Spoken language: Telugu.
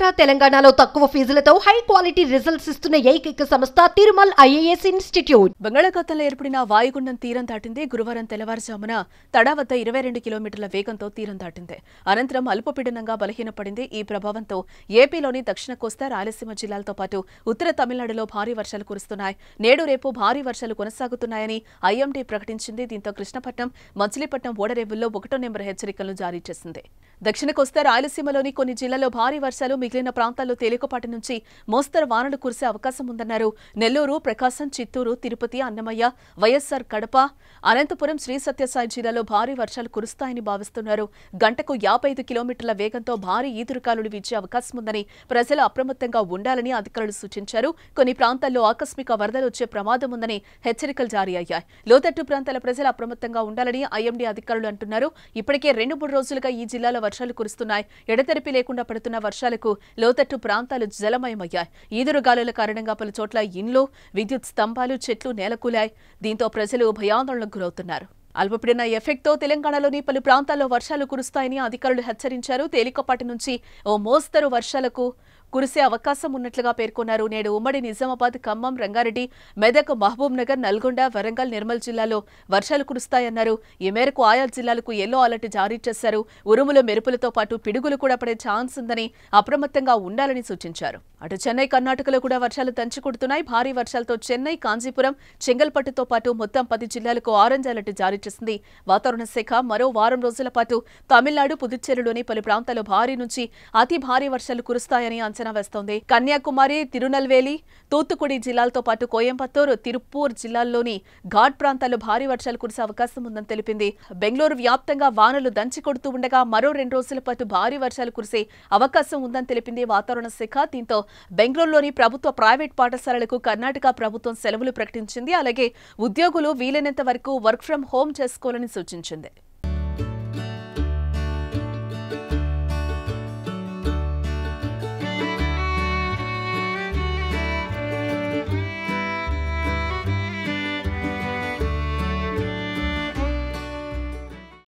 ఆంధ్ర తెలంగాణలో తక్కువ ఫీజులతో హై క్వాలిటీ రిజల్ట్స్ ఇస్తున్న ఏకైక సంస్థ తిరుమల్ ఐఏఎస్ ఇన్స్టిట్యూట్ బంగాళాఖాతంలో ఏర్పడిన వాయుగుండం తీరం దాటింది గురువారం తెల్లవారుజామున తడా వద్ద ఇరవై రెండు కిలోమీటర్ల వేగంతో తీరం దాటింది అనంతరం అల్పపీడనంగా బలహీనపడింది ఈ ప్రభావంతో ఏపీలోని దక్షిణ కోస్తా రాయలసీమ జిల్లాలతో పాటు ఉత్తర తమిళనాడులో భారీ వర్షాలు కురుస్తున్నాయి నేడు రేపు భారీ వర్షాలు కొనసాగుతున్నాయని ఐఎండీ ప్రకటించింది దీంతో కృష్ణపట్నం మచిలీపట్నం ఓడరేవుల్లో ఒకటో నెంబర్ హెచ్చరికలను జారీ చేసింది దక్షిణ కోస్తా రాయలసీమలోని కొన్ని జిల్లాల్లో భారీ వర్షాలు మిగిలిన ప్రాంతాల్లో తేలికపాటి నుంచి మోస్తరు వానలు కురిసే అవకాశం ఉందన్నారు నెల్లూరు ప్రకాశం చిత్తూరు తిరుపతి అన్నమయ్య వైఎస్సార్ కడప అనంతపురం శ్రీ సత్యసాయి జిల్లాలో భారీ వర్షాలు కురుస్తాయని భావిస్తున్నారు గంటకు యాభై కిలోమీటర్ల వేగంతో భారీ ఈదురుకాలు విచ్చే అవకాశం ఉందని ప్రజలు అప్రమత్తంగా ఉండాలని అధికారులు సూచించారు కొన్ని ప్రాంతాల్లో ఆకస్మిక వరదలు వచ్చే ప్రమాదం ఉందని హెచ్చరికలు జారీ అయ్యాయి లోతట్టు ప్రాంతాల ప్రజలు అప్రమత్తంగా ఉండాలని ఐఎండీ అధికారులు అంటున్నారు ఇప్పటికే రెండు మూడు రోజులుగా ఈ జిల్లాలో వర్షాలు కురుస్తున్నాయి ఎడతెరిపి లేకుండా పడుతున్న వర్షాలకు లోతట్టు ప్రాంతాలు జలమయమయ్యాయి ఈదురుగాలుల కారణంగా పలు చోట్ల ఇండ్లు విద్యుత్ స్తంభాలు చెట్లు నేలకూలాయి దీంతో ప్రజలు భయాందోళనకు గురవుతున్నారు అల్పపీడన ఎఫెక్ట్తో తెలంగాణలోని పలు ప్రాంతాల్లో వర్షాలు కురుస్తాయని అధికారులు హెచ్చరించారు తేలికపాటి నుంచి ఓ మోస్తరు వర్షాలకు కురిసే అవకాశం ఉన్నట్లుగా పేర్కొన్నారు నేడు ఉమ్మడి నిజామాబాద్ ఖమ్మం రంగారెడ్డి మెదక్ మహబూబ్ నగర్ నల్గొండ వరంగల్ నిర్మల్ జిల్లాలో వర్షాలు కురుస్తాయన్నారు ఈ మేరకు ఆయా జిల్లాలకు ఎల్లో అలర్ట్ జారీ చేశారు ఉరుముల మెరుపులతో పాటు పిడుగులు కూడా పడే ఛాన్స్ ఉందని అప్రమత్తంగా ఉండాలని సూచించారు అటు చెన్నై కర్ణాటకలో కూడా వర్షాలు దంచుకుడుతున్నాయి భారీ వర్షాలతో చెన్నై కాంజీపురం చెంగల్పట్టుతో పాటు మొత్తం పది జిల్లాలకు ఆరెంజ్ అలర్ట్ జారీ చేసింది వాతావరణ శాఖ మరో వారం రోజుల పాటు తమిళనాడు పుదుచ్చేరిలోని పలు ప్రాంతాల్లో భారీ నుంచి అతి భారీ వర్షాలు కురుస్తాయని అంచనా అంచనా వేస్తోంది కన్యాకుమారి తిరునల్వేలి తూత్తుకుడి జిల్లాలతో పాటు కోయంబత్తూరు తిరుపూర్ జిల్లాల్లోని ఘాట్ ప్రాంతాల్లో భారీ వర్షాలు కురిసే అవకాశం ఉందని తెలిపింది బెంగళూరు వ్యాప్తంగా వానలు దంచి కొడుతూ ఉండగా మరో రెండు రోజుల పాటు భారీ వర్షాలు కురిసే అవకాశం ఉందని తెలిపింది వాతావరణ శాఖ దీంతో బెంగళూరులోని ప్రభుత్వ ప్రైవేట్ పాఠశాలలకు కర్ణాటక ప్రభుత్వం సెలవులు ప్రకటించింది అలాగే ఉద్యోగులు వీలైనంత వరకు వర్క్ ఫ్రం హోం చేసుకోవాలని సూచించింది